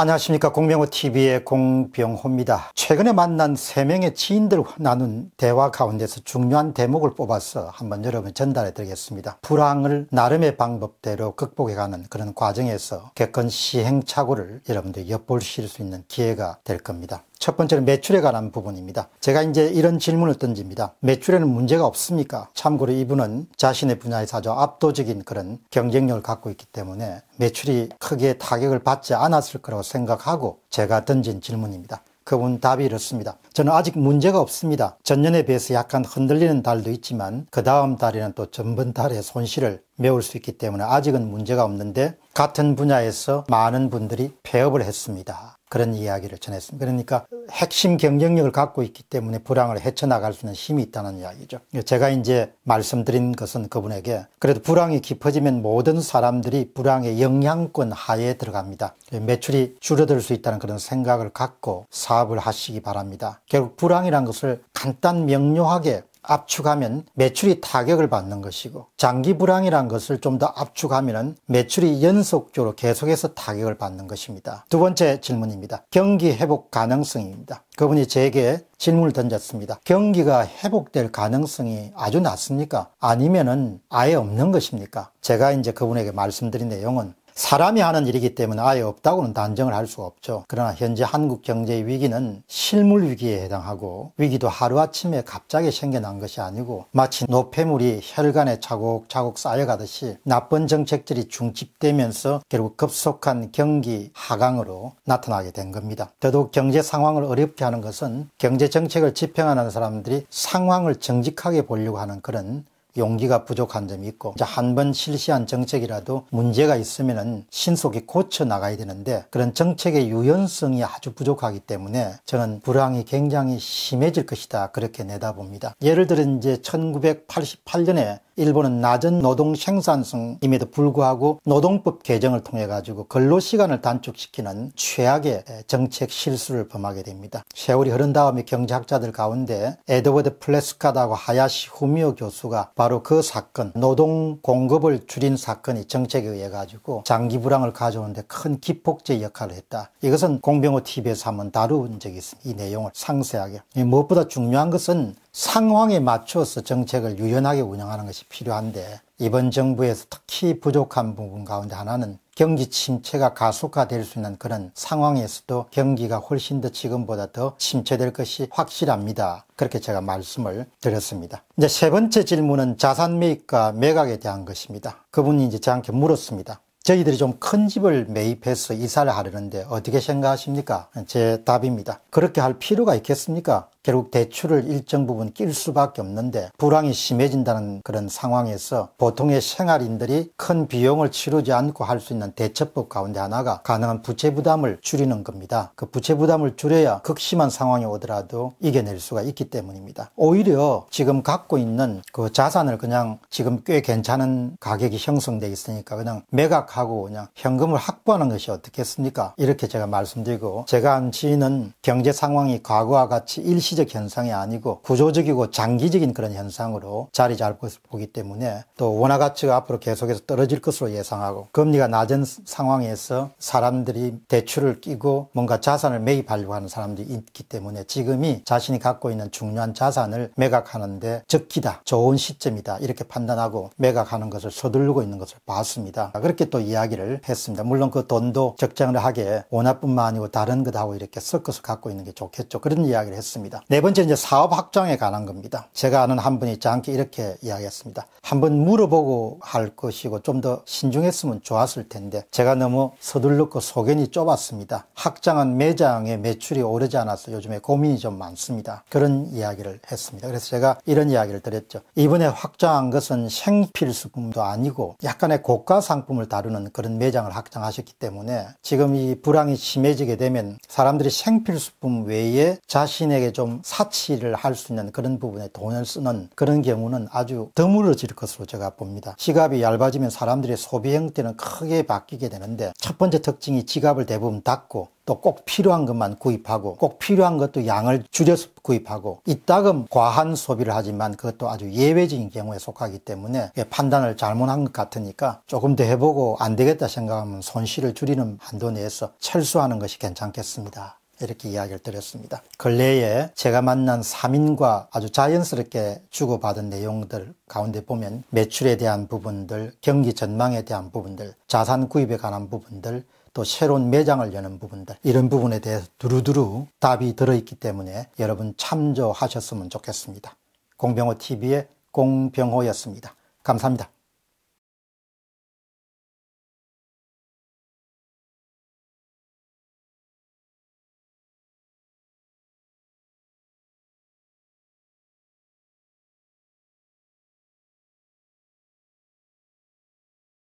안녕하십니까 공병호TV의 공병호입니다. 최근에 만난 3명의 지인들 나눈 대화 가운데서 중요한 대목을 뽑아서 한번 여러분 전달해 드리겠습니다. 불황을 나름의 방법대로 극복해가는 그런 과정에서 겪은 시행착오를 여러분들이 엿보실수 있는 기회가 될 겁니다. 첫 번째는 매출에 관한 부분입니다. 제가 이제 이런 질문을 던집니다. 매출에는 문제가 없습니까? 참고로 이분은 자신의 분야에서 아주 압도적인 그런 경쟁력을 갖고 있기 때문에 매출이 크게 타격을 받지 않았을 거라고 생각하고 제가 던진 질문입니다. 그분 답이 이렇습니다. 저는 아직 문제가 없습니다. 전년에 비해서 약간 흔들리는 달도 있지만 그 다음 달에는 또 전번 달의 손실을 메울 수 있기 때문에 아직은 문제가 없는데 같은 분야에서 많은 분들이 폐업을 했습니다. 그런 이야기를 전했습니다. 그러니까 핵심 경쟁력을 갖고 있기 때문에 불황을 헤쳐나갈 수 있는 힘이 있다는 이야기죠. 제가 이제 말씀드린 것은 그분에게 그래도 불황이 깊어지면 모든 사람들이 불황의 영향권 하에 들어갑니다. 매출이 줄어들 수 있다는 그런 생각을 갖고 사업을 하시기 바랍니다. 결국 불황이란 것을 간단 명료하게 압축하면 매출이 타격을 받는 것이고 장기 불황이란 것을 좀 더 압축하면 매출이 연속적으로 계속해서 타격을 받는 것입니다. 두 번째 질문입니다. 경기 회복 가능성입니다. 그분이 제게 질문을 던졌습니다. 경기가 회복될 가능성이 아주 낮습니까? 아니면은 아예 없는 것입니까? 제가 이제 그분에게 말씀드린 내용은 사람이 하는 일이기 때문에 아예 없다고는 단정을 할 수가 없죠. 그러나 현재 한국 경제의 위기는 실물 위기에 해당하고 위기도 하루아침에 갑자기 생겨난 것이 아니고 마치 노폐물이 혈관에 차곡차곡 쌓여가듯이 나쁜 정책들이 중집되면서 결국 급속한 경기 하강으로 나타나게 된 겁니다. 더더욱 경제 상황을 어렵게 하는 것은 경제 정책을 집행하는 사람들이 상황을 정직하게 보려고 하는 그런 용기가 부족한 점이 있고 한 번 실시한 정책이라도 문제가 있으면 신속히 고쳐 나가야 되는데 그런 정책의 유연성이 아주 부족하기 때문에 저는 불황이 굉장히 심해질 것이다 그렇게 내다봅니다. 예를 들어 이제 1988년에 일본은 낮은 노동 생산성임에도 불구하고 노동법 개정을 통해 가지고 근로 시간을 단축시키는 최악의 정책 실수를 범하게 됩니다. 세월이 흐른 다음에 경제학자들 가운데 에드워드 플레스카다고 하야시 후미오 교수가 바로 그 사건, 노동 공급을 줄인 사건이 정책에 의해 가지고 장기 불황을 가져오는데 큰 기폭제 역할을 했다. 이것은 공병호 TV에서 한번 다룬 적이 있습니다. 이 내용을 상세하게. 무엇보다 중요한 것은 상황에 맞춰서 정책을 유연하게 운영하는 것이 필요한데 이번 정부에서 특히 부족한 부분 가운데 하나는 경기 침체가 가속화될 수 있는 그런 상황에서도 경기가 훨씬 더 지금보다 더 침체될 것이 확실합니다. 그렇게 제가 말씀을 드렸습니다. 이제 세 번째 질문은 자산 매입과 매각에 대한 것입니다. 그분이 이제 저한테 물었습니다. 저희들이 좀 큰 집을 매입해서 이사를 하려는데 어떻게 생각하십니까? 제 답입니다. 그렇게 할 필요가 있겠습니까? 결국 대출을 일정 부분 낄 수밖에 없는데 불황이 심해진다는 그런 상황에서 보통의 생활인들이 큰 비용을 치르지 않고 할 수 있는 대처법 가운데 하나가 가능한 부채 부담을 줄이는 겁니다. 그 부채 부담을 줄여야 극심한 상황이 오더라도 이겨낼 수가 있기 때문입니다. 오히려 지금 갖고 있는 그 자산을 그냥 지금 꽤 괜찮은 가격이 형성돼 있으니까 그냥 매각하고 그냥 현금을 확보하는 것이 어떻겠습니까? 이렇게 제가 말씀드리고 제가 한 지인은 경제 상황이 과거와 같이 일시 일시적 현상이 아니고 구조적이고 장기적인 그런 현상으로 자리 잡을 것을 보기 때문에 또 원화 가치가 앞으로 계속해서 떨어질 것으로 예상하고 금리가 낮은 상황에서 사람들이 대출을 끼고 뭔가 자산을 매입하려고 하는 사람들이 있기 때문에 지금이 자신이 갖고 있는 중요한 자산을 매각하는데 적기다 좋은 시점이다 이렇게 판단하고 매각하는 것을 서두르고 있는 것을 봤습니다 그렇게 또 이야기를 했습니다 물론 그 돈도 적정을 하게 원화뿐만 아니고 다른 것하고 이렇게 섞어서 갖고 있는 게 좋겠죠 그런 이야기를 했습니다 겁니다. 네 번째 이제 사업 확장에 관한 겁니다. 제가 아는 한 분이 저한테 이렇게 이야기했습니다. 한번 물어보고 할 것이고 좀 더 신중했으면 좋았을 텐데 제가 너무 서둘렀고 소견이 좁았습니다. 확장한 매장의 매출이 오르지 않아서 요즘에 고민이 좀 많습니다. 그런 이야기를 했습니다. 그래서 제가 이런 이야기를 드렸죠. 이번에 확장한 것은 생필수품도 아니고 약간의 고가 상품을 다루는 그런 매장을 확장하셨기 때문에 지금 이 불황이 심해지게 되면 사람들이 생필수품 외에 자신에게 좀좀 사치를 할 수 있는 그런 부분에 돈을 쓰는 그런 경우는 아주 드물어질 것으로 제가 봅니다. 지갑이 얇아지면 사람들의 소비 형태는 크게 바뀌게 되는데 첫 번째 특징이 지갑을 대부분 닫고 또 꼭 필요한 것만 구입하고 꼭 필요한 것도 양을 줄여서 구입하고 이따금 과한 소비를 하지만 그것도 아주 예외적인 경우에 속하기 때문에 예, 판단을 잘못한 것 같으니까 조금 더 해보고 안 되겠다 생각하면 손실을 줄이는 한도 내에서 철수하는 것이 괜찮겠습니다. 이렇게 이야기를 드렸습니다. 근래에 제가 만난 3인과 아주 자연스럽게 주고받은 내용들 가운데 보면 매출에 대한 부분들, 경기 전망에 대한 부분들, 자산 구입에 관한 부분들, 또 새로운 매장을 여는 부분들 이런 부분에 대해서 두루두루 답이 들어있기 때문에 여러분 참조하셨으면 좋겠습니다. 공병호 TV의 공병호였습니다. 감사합니다.